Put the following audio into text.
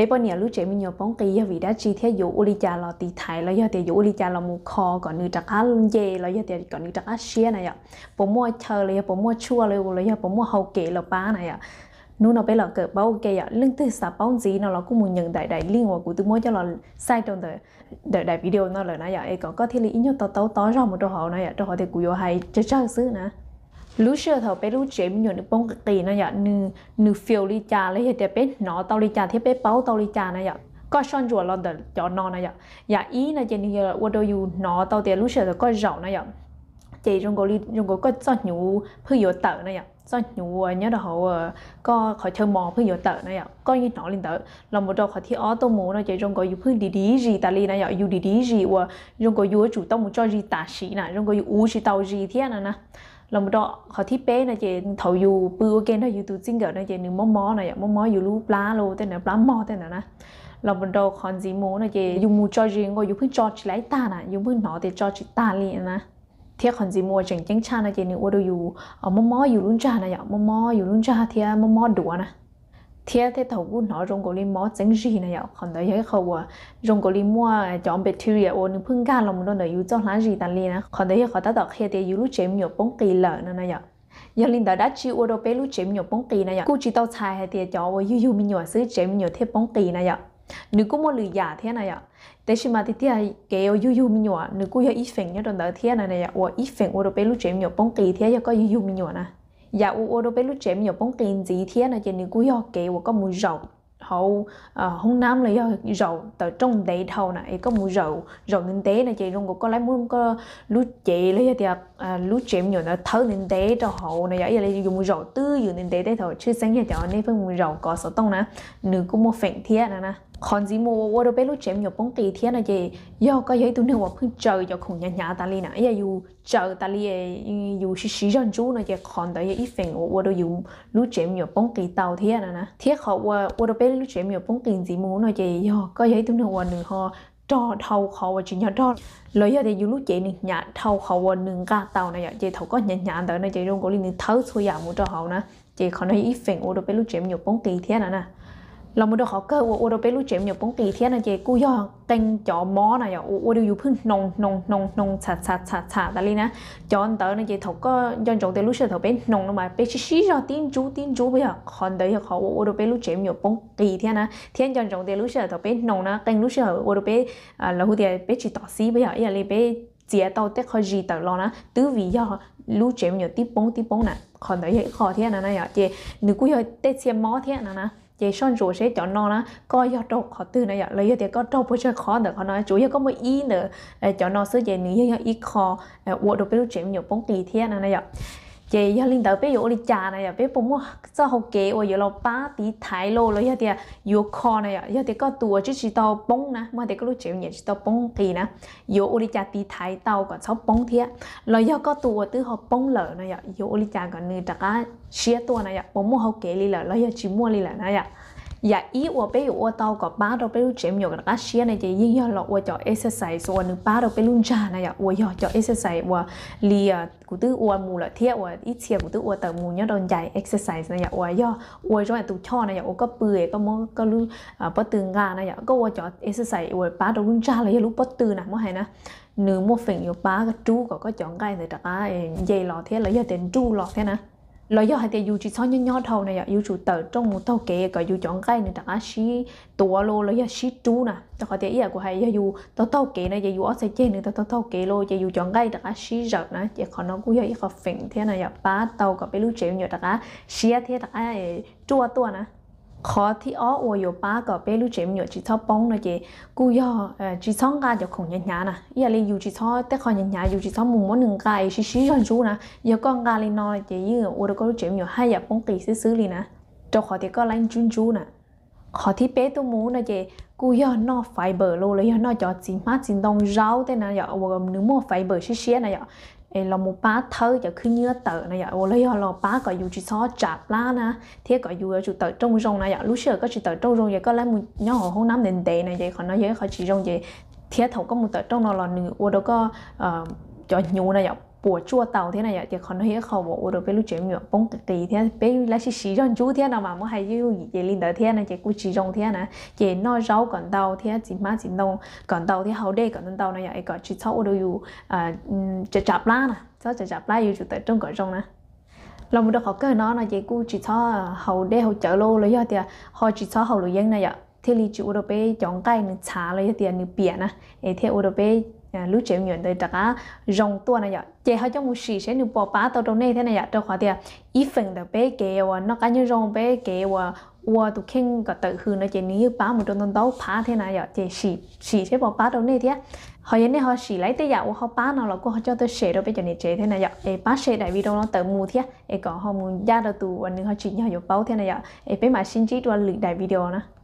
bé bọn nhà lúc trẻ mình nhớ bóng kỳ vì đã chỉ theo dụ uli cha là tỷ thái là do theo dụ uli cha là một kho còn nữ trạc á dê là do theo còn nữ trạc á xia này ạ bố mua chờ là do bố mua chua là do là do bố mua hậu kệ là ba này ạ nu nó bé là cỡ bao kệ ạ lưng từ sạp bao gì nó là cũng muốn nhận đại đại liên của từ mua cho là sai trong đời đời đại video nó là nãy giờ ấy còn có thiết lý nhớ tao tao tao ra một đồ họ này ạ đồ họ thì cũng hay chơi chơi xứ nữa lúc xưa thọ bé lúc chém nhiều được bông cực tì nó dạ nư nư phiêu đi trà lấy hết đẹp bé nó tao đi trà thiết bé bao tao đi trà nó dạ có son rùa lon đờ cho nó nó dạ dạ ý là chỉ như là what do you nó tao tiền lúc xưa là có rậu nó dạ chỉ trong cái trong cái có son nhũ phơi dừa tờ nó dạ son nhũ ờ, nhớ đâu họ ờ, có khỏi chơi mò phơi dừa tờ nó dạ có như nó lên tờ là một đầu khỏi thi ó tô mù nó chỉ trong cái phơi đi đi gì ta li nó dạ dù đi đi gì và trong cái dù chủ tông một cho gì tả sĩ nè trong cái dù u gì tàu gì thế nè nè เราไม่ดอเขาที่เปะนะเจนเถาอยู่ปือเกนเถาอยู่ตัวจริงเกิดนะเจนหนึ่งมอมอนะอย่างมอมออยู่รูปลาโลแต่นะปลามอแต่นะนะเราบนดอคอนซีโมนะเจอยู่มูจอจิงก็อยู่เพิ่งจอจิไลตาน่ะอยู่เพิ่งหนอแต่จอจิตาลีนะ เทียคอนซีมัวจังจังชานะเจนึกว่าเราอยู่เอมอมออยู่รุ่นจานะอย่างมอมออยู่รุ่นจาเทียมอมอดัวนะ thế thế thầu cũng nói rong cổ liên mó chính gì này ạ còn đấy cái khẩu à rong cổ liên mua chọn bacteria ô nhưng phun ga lòng nó đợi yêu cho lá gì tan liền á còn cái khẩu ta đọc khi thì yêu lúc chém nhiều bóng kỳ lợ nữa này ạ giờ linh đã đã chi ô đâu bé lúc chém nhiều bóng kỳ này ạ cô chỉ tao xài hay thì cho ô yêu yêu mình nhỏ xứ chém nhiều thế bóng kỳ này ạ nếu cũng mua lừa giả thế này ạ thế thì mà thì thì cái ô yêu yêu mình nhỏ nếu cũng yêu ít phèn nhớ đòn đỡ thế này này ạ ô ít phèn ô đâu bé lúc chém nhiều bóng kỳ thế giờ có yêu yêu mình nhỏ này dạ u ô đô bé lúc trẻ nhiều bóng tiền gì thế là giờ những cú yo kệ của có mùi rậu hậu ờ, hôm nam là do rậu từ trong đầy đầu này có mùi rậu rậu nên tế là chị luôn có lấy muốn có ờ, à, lúc chị lấy ra thì lúc chị nhiều nó thớ nên tế cho hậu này vậy dạ, là dùng mùi rậu tư dùng nên tế thế thôi chứ sáng giờ cho nên phải mùi rậu có sổ tông nè nữ cũng một phèn thiết nè nè còn gì mua qua đâu bé lúc chém nhiều bóng kỳ thế này gì do có giấy tụi nương vào phun chờ cho khủng nhà nhà ta li à, giờ dù chờ ta li dù xí xí dân chú này giờ còn tới giờ ít phèn qua đâu dù lúc chém nhiều bóng kỳ tàu thế này nè thế họ qua qua đâu bé lúc chém nhiều bóng kỳ gì mua này gì do có giấy tụi nương vào nửa họ cho thâu họ và chỉ nhà đó lấy giờ thì dù lúc chị nè nhà thâu họ và nương cả tàu này giờ chị thâu có nhà nhà tới này chị luôn có liên thấu xui giảm một cho họ nè chị còn nói ít phèn qua đâu bé lúc chém nhiều bóng kỳ thế này nè เราไม่ได้ขอเกิดว่าเราไปรู้เจ็บเนี่ยปงตีเทียนนะเจกูยอกเต็งจอมอนะอย่าว่าเดียวอยู่พึ่งนงนงนงนงฉาดฉาดฉาดฉาดอะไรนะจอนเตอร์นะเจเขาก็ย้อนจงเตลูเชื่อเขาเป็นนงลงมาไปชี้ชี้จอตีนจูตีนจูไปอ่ะคอนเตอร์เขาว่าเราไปรู้เจ็บเนี่ยปงตีเทียนนะเทียนย้อนจงเตลูเชื่อเขาเป็นนงนะเต็งรู้เชื่อว่าเราไปอ่าเราหัวเดียวไปจีต่อซีไปอ่ะอย่าเลยไปเจียเตาเต็กเขาจีเตอร์ลองนะตื้อวีย่อรู้เจ็บเนี่ยตีปงตีปงน่ะคอนเตอร์เขาเทียนนะนะอย่าเจหนูกูอยากเตะเชียมอเทียนนะนะ vậy son rủ sẽ chọn nó á, có do trâu họ tư này lấy giờ thì có trâu bây giờ khó được họ nói chủ yếu có một ý nữa ờ, chọn nó sẽ vậy nếu như ý khó uổng được cái lúc chuyện nhiều bóng tì thế này này ye yo linh đầu bé yo li cha này ya bé bố mua cho học kế rồi giờ lo ba tí thái lô rồi ya thì yo à, kho này ya à, thì có tuổi chỉ chỉ tao bông nè mà thì có lúc chịu nhẹ chỉ tao bông thì nè yo ôi cha tí thái tao còn sáu bông thiệt rồi yo có tuổi từ học bông lợ này ya yo ôi cha còn nửa đặc á xía tuổi này ya à, bố mua học kế li lợ rồi ya chỉ mua li lợ này ya và dạ, ý của bé của tao có ba đầu bé chém nhiều cái xia này thì riêng là của cho exercise của nữ ba đầu bé luôn già này à của cho exercise của lì à, của tư của mù là thiệt của ít thiệt của tư của tờ mù nhớ đòn dài exercise này à của do của cho này tụ cho này à của có bưởi có món có lu à, bớt từ ngà này à có của cho exercise của ba đầu luôn cha là lúc bớt từ nào mua hay nè nếu mua phèn nhiều ba cái chú có có chọn cái thì chắc là dây lọ thế là giờ tiền chú lọ thế nè lo yo hạt yêu chỉ sáng nhỏ thầu này Yu chủ tờ trong một thầu kệ cái yêu chọn cái này đã xí tua lô lo yo xí chú nè tao có thể ý của hai yêu tao thầu kệ này yêu ở sẽ chơi nữa tao thầu kệ lô yêu chọn cái đã xí rợt nè chỉ còn nó cũng yêu khó phình thế này ba tàu có bị lưu chịu nhiều đã xí thế đã chua tua nè khó thì ó ô yo ba có bé lưu chém nhiều chỉ cho bông nó chị cú yo chỉ thọ ga cho không nhận nhà nè giờ li dù chỉ cho té khó nhận nhà dù chỉ cho mùng một, nương ngày xí xí cho chú nè giờ con ga li nó chị như ô đâu có lưu chém nhiều, hai giờ bông kỳ xí xí li nè cho khó thì có lanh chun chú nè khó thì bé tu muốn nè chị cú yo nó phải bờ lô lấy yo nó cho chín mát chín đông rau thế nè giờ ô nửa nướng mua phải bờ xí xí nè giờ เอเราโมป้าเธอจะขึ้นเนื้อเต๋อนะอย่าโอ้เลยเราป้าก็อยู่จุดซอจับล้านะเทียก็อยู่จุดเต๋อจงรงนะอย่าลูเชื่อก็จุดเต๋อจงรงอย่าก็แล้วมึงย่อห้องน้ำเด่นเด่นนะอย่าขอน้อยเยอะขอจีรงอย่าเทียเถาก็มึงเต๋อจงนอนหล่อหนึ่งโอ้แล้วก็เอ่อจอดยูนะอย่า bùa chua tàu thế này vậy thì còn hiểu khẩu bộ được bên lúc chuyện miệng bông tịch tì thế bên lá chỉ xí rong chú thế nào mà muốn hay yêu gì linh đỡ thế này chỉ cú chỉ rong thế này chỉ nói rau còn tàu thế chỉ má chỉ nông còn tàu thế hậu đê còn tàu này vậy còn chỉ sau đâu yêu à chợ chập lá nè sau chợ chập lá yêu chủ tại trong cõi rong nè lòng được học cái nó là chỉ cú chỉ sau hậu đê hậu chợ lô lấy do thì họ chỉ sau hậu lối dân này vậy thế thì chỉ ở đâu bên chọn cái nước trà lấy do thì nước biển nè thế ở đâu bên Dạ, lúc chịu nhận tới đặc rong tua này vậy chế họ cho một xì sẽ được bỏ bá tao đâu này thế này vậy dạ, đâu khó tiền ít à. phần là bé kẹo nó cá như rong bé kẹo qua tụ kinh cả tự hư nó chế níu bá một trong tao phá thế này vậy dạ. chế xì xì sẽ bỏ bá đâu này thế họ vậy này họ xì lấy tới dạo họ bá nào là cô họ cho tôi xì đâu bây giờ này chế thế này vậy ê bá xì đại video nó tự mù thế ê có họ muốn ra đầu tụ và nếu họ chỉ nhau vô bao thế này vậy ê bé mà xin chỉ cho lượt đại video nữa